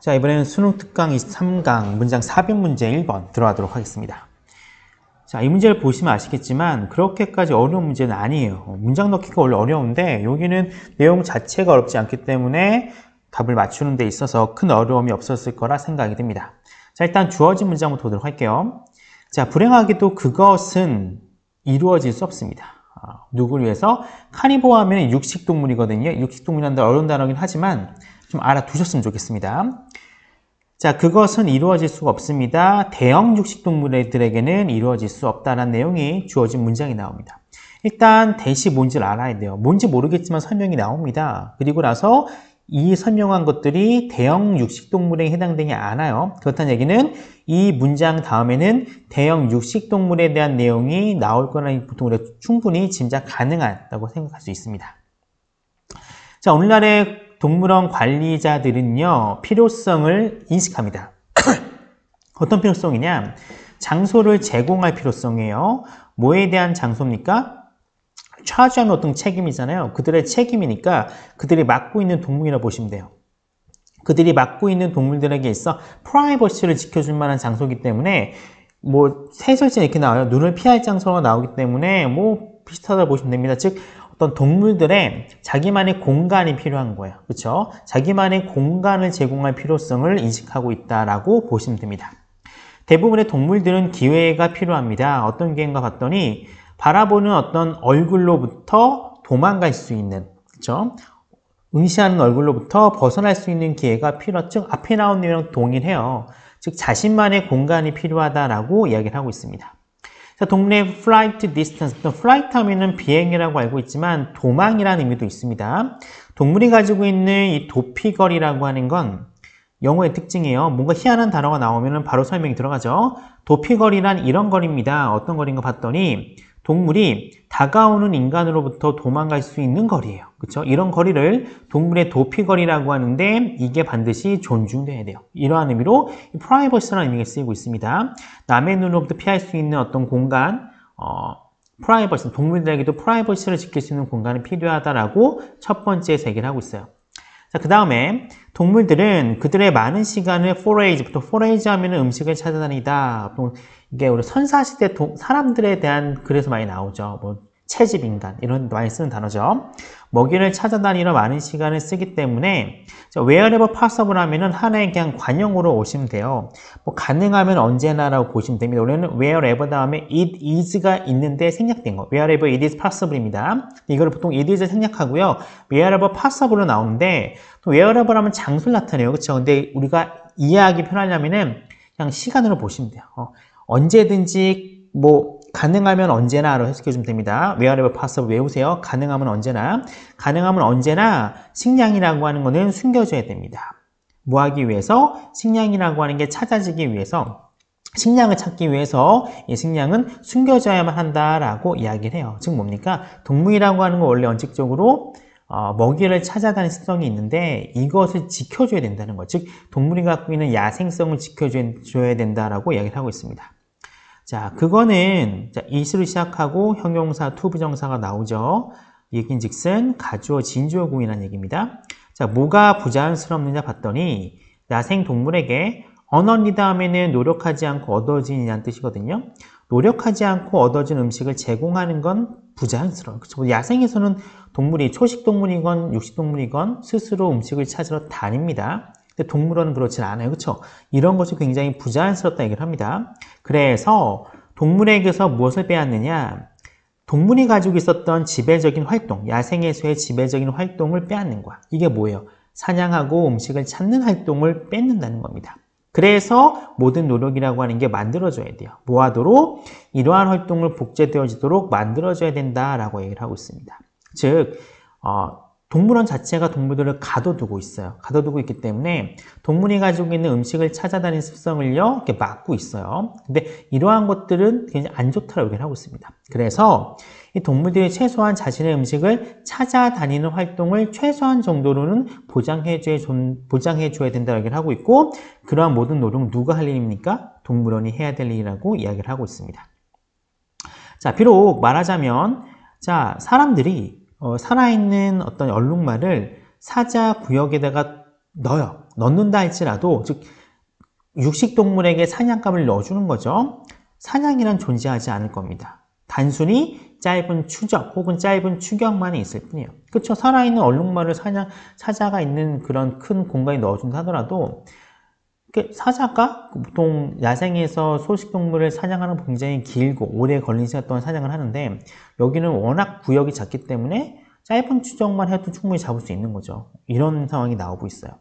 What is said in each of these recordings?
자 이번에는 수능 특강 23강 문장 400 문제 1번 들어가도록 하겠습니다. 자 이 문제를 보시면 아시겠지만 그렇게까지 어려운 문제는 아니에요. 문장 넣기가 원래 어려운데 여기는 내용 자체가 어렵지 않기 때문에 답을 맞추는 데 있어서 큰 어려움이 없었을 거라 생각이 됩니다. 자 일단 주어진 문장부터 보도록 할게요. 자 불행하게도 그것은 이루어질 수 없습니다. 아, 누구를 위해서? 카니보 하면 육식동물이거든요. 육식동물이란다 어려운 단어긴 하지만 좀 알아두셨으면 좋겠습니다. 자, 그것은 이루어질 수가 없습니다. 대형 육식동물들에게는 이루어질 수 없다는 내용이 주어진 문장이 나옵니다. 일단 대시 뭔지를 알아야 돼요. 뭔지 모르겠지만 설명이 나옵니다. 그리고 나서 이 설명한 것들이 대형 육식동물에 해당되지 않아요. 그렇다는 얘기는 이 문장 다음에는 대형 육식동물에 대한 내용이 나올 거라는 보통 우리가 충분히 짐작 가능하다고 생각할 수 있습니다. 자, 오늘날의 동물원 관리자들은요, 필요성을 인식합니다. 어떤 필요성이냐? 장소를 제공할 필요성이에요. 뭐에 대한 장소입니까? 차지하는 어떤 책임이잖아요. 그들의 책임이니까 그들이 맡고 있는 동물이라 고 보시면 돼요. 그들이 맡고 있는 동물들에게 있어 프라이버시를 지켜줄 만한 장소이기 때문에 뭐세설지진 이렇게 나와요. 눈을 피할 장소가 나오기 때문에 뭐 비슷하다 고 보시면 됩니다. 즉 어떤 동물들의 자기만의 공간이 필요한 거예요. 그렇죠? 자기만의 공간을 제공할 필요성을 인식하고 있다라고 보시면 됩니다. 대부분의 동물들은 기회가 필요합니다. 어떤 기회인가 봤더니 바라보는 어떤 얼굴로부터 도망갈 수 있는 그렇죠? 응시하는 얼굴로부터 벗어날 수 있는 기회가 필요, 즉 앞에 나온 내용 동일해요. 즉 자신만의 공간이 필요하다라고 이야기를 하고 있습니다. 자, 동네 flight distance. flight 하면은 비행이라고 알고 있지만 도망이라는 의미도 있습니다. 동물이 가지고 있는 이 도피거리라고 하는 건 영어의 특징이에요. 뭔가 희한한 단어가 나오면 바로 설명이 들어가죠. 도피거리란 이런 거리입니다. 어떤 거리인가 봤더니 동물이 다가오는 인간으로부터 도망갈 수 있는 거리예요. 그렇죠? 이런 거리를 동물의 도피거리라고 하는데 이게 반드시 존중돼야 돼요. 이러한 의미로 프라이버시라는 의미가 쓰이고 있습니다. 남의 눈으로부터 피할 수 있는 어떤 공간, 어, 프라이버시, 동물들에게도 프라이버시를 지킬 수 있는 공간이 필요하다라고 첫 번째 제기를 하고 있어요. 자, 그 다음에 동물들은 그들의 많은 시간을 forage, 부터 forage 하면 음식을 찾아다니다. 이게 우리 선사시대 사람들에 대한 글에서 많이 나오죠. 뭐 채집인간 이런 많이 쓰는 단어죠. 먹이를 찾아다니는 많은 시간을 쓰기 때문에 wherever possible 하면은 하나의 그냥 관용으로 오시면 돼요. 뭐 가능하면 언제나라고 보시면 됩니다. 원래는 wherever 다음에 it is가 있는데 생략된 거. wherever it is possible입니다. 이거를 보통 it is 생략하고요. wherever possible로 나오는데 또 wherever 하면 장소를 나타내요. 그렇죠? 근데 우리가 이해하기 편하려면은 그냥 시간으로 보시면 돼요. 어, 언제든지 뭐 가능하면 언제나로 해석해 주면 됩니다. whenever possible 외우세요. 가능하면 언제나. 가능하면 언제나 식량이라고 하는 것은 숨겨줘야 됩니다. 뭐 하기 위해서? 식량이라고 하는 게 찾아지기 위해서 식량을 찾기 위해서 이 식량은 숨겨져야만 한다라고 이야기를 해요. 즉 뭡니까? 동물이라고 하는 건 원래 원칙적으로 어, 먹이를 찾아다니는 습성이 있는데 이것을 지켜줘야 된다는 것. 즉 동물이 갖고 있는 야생성을 지켜줘야 된다라고 이야기를 하고 있습니다. 자, 그거는 자, 이스를 시작하고 형용사 to 부정사가 나오죠. 얘긴즉슨 가주어 진주어 공이라는 얘기입니다. 자, 뭐가 부자연스럽느냐 봤더니 야생 동물에게 언어리 다음에는 노력하지 않고 얻어진이라는 뜻이거든요. 노력하지 않고 얻어진 음식을 제공하는 건 부자연스러워. 그렇 야생에서는 동물이 초식 동물이건 육식 동물이건 스스로 음식을 찾으러 다닙니다. 근데 동물원은 그렇진 않아요. 그렇죠? 이런 것이 굉장히 부자연스럽다 얘기를 합니다. 그래서 동물에게서 무엇을 빼앗느냐? 동물이 가지고 있었던 지배적인 활동, 야생에서의 지배적인 활동을 빼앗는 거야. 이게 뭐예요? 사냥하고 음식을 찾는 활동을 뺏는다는 겁니다. 그래서 모든 노력이라고 하는 게 만들어져야 돼요. 뭐하도록? 이러한 활동을 복제되어지도록 만들어져야 된다라고 얘기를 하고 있습니다. 즉, 어, 동물원 자체가 동물들을 가둬두고 있어요. 가둬두고 있기 때문에 동물이 가지고 있는 음식을 찾아다니는 습성을요, 이렇게 막고 있어요. 근데 이러한 것들은 굉장히 안 좋다라고 얘기를 하고 있습니다. 그래서 이 동물들이 최소한 자신의 음식을 찾아다니는 활동을 최소한 정도로는 보장해줘야, 보장해줘야 된다고 얘기를 하고 있고, 그러한 모든 노동 누가 할 일입니까? 동물원이 해야 될 일이라고 이야기를 하고 있습니다. 자, 비록 말하자면, 자, 사람들이 어, 살아있는 어떤 얼룩말을 사자 구역에다가 넣어요. 넣는다 할지라도 즉 육식동물에게 사냥감을 넣어주는 거죠. 사냥이란 존재하지 않을 겁니다. 단순히 짧은 추적 혹은 짧은 추격만이 있을 뿐이에요. 그렇죠? 살아있는 얼룩말을 사냥, 사자가 있는 그런 큰 공간에 넣어준다 하더라도 사자가 보통 야생에서 소식동물을 사냥하는 굉장히 길고 오래 걸린 시간 동안 사냥을 하는데 여기는 워낙 구역이 작기 때문에 짧은 추적만 해도 충분히 잡을 수 있는 거죠. 이런 상황이 나오고 있어요.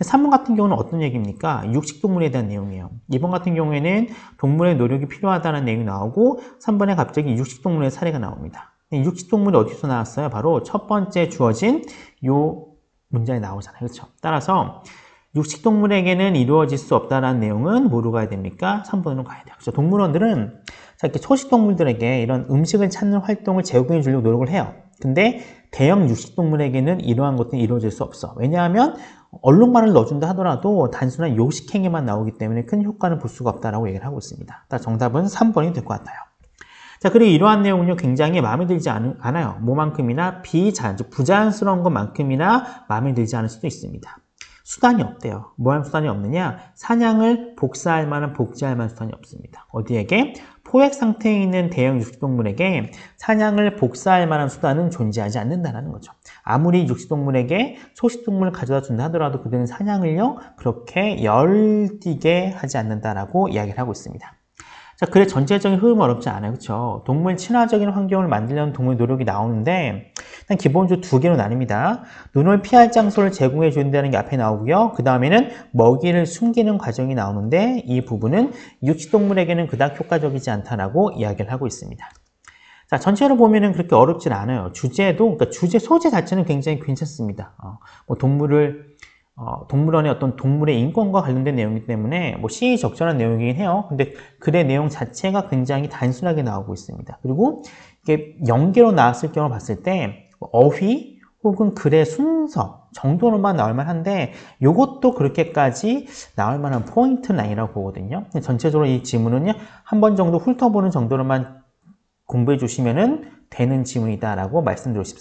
3번 같은 경우는 어떤 얘기입니까? 육식동물에 대한 내용이에요. 2번 같은 경우에는 동물의 노력이 필요하다는 내용이 나오고 3번에 갑자기 육식동물의 사례가 나옵니다. 육식동물이 어디서 나왔어요? 바로 첫 번째 주어진 요 문장이 나오잖아요. 그렇죠? 따라서 육식동물에게는 이루어질 수 없다는 내용은 뭐로 가야 됩니까? 3번으로 가야 돼요. 그래서 동물원들은 자, 이렇게 초식동물들에게 이런 음식을 찾는 활동을 제공해 주려고 노력을 해요. 근데 대형 육식동물에게는 이러한 것들이 이루어질 수 없어. 왜냐하면 얼룩말을 넣어준다 하더라도 단순한 요식행위만 나오기 때문에 큰 효과는 볼 수가 없다라고 얘기를 하고 있습니다. 정답은 3번이 될 것 같아요. 자, 그리고 이러한 내용은 굉장히 마음에 들지 않, 아요 뭐만큼이나 비자, 연 부자연스러운 것만큼이나 마음에 들지 않을 수도 있습니다. 수단이 없대요. 뭐할 수단이 없느냐? 사냥을 복사할 만한 복제할 만한 수단이 없습니다. 어디에게? 포획 상태에 있는 대형 육식동물에게 사냥을 복사할 만한 수단은 존재하지 않는다는 거죠. 아무리 육식동물에게 소식동물을 가져다 준다 하더라도 그들은 사냥을요 그렇게 열띠게 하지 않는다라고 이야기를 하고 있습니다. 자, 그래 전체적인 흐름은 어렵지 않아요. 그쵸 동물 친화적인 환경을 만들려는 동물 노력이 나오는데 일단 기본적으로 두 개로 나뉩니다. 눈을 피할 장소를 제공해 준다는 게 앞에 나오고요. 그 다음에는 먹이를 숨기는 과정이 나오는데 이 부분은 육식동물에게는 그닥 효과적이지 않다라고 이야기를 하고 있습니다. 자, 전체로 보면은 그렇게 어렵진 않아요. 주제도, 그러니까 주제 소재 자체는 굉장히 괜찮습니다. 어, 뭐 동물을 어, 동물원의 어떤 동물의 인권과 관련된 내용이기 때문에 뭐 시의적절한 내용이긴 해요. 근데 글의 내용 자체가 굉장히 단순하게 나오고 있습니다. 그리고 이게 연계로 나왔을 경우 봤을 때 어휘 혹은 글의 순서 정도로만 나올 만한데 이것도 그렇게까지 나올 만한 포인트는 아니라고 보거든요. 전체적으로 이 지문은요 한 번 정도 훑어보는 정도로만 공부해 주시면 되는 지문이다라고 말씀드리고 싶습니다.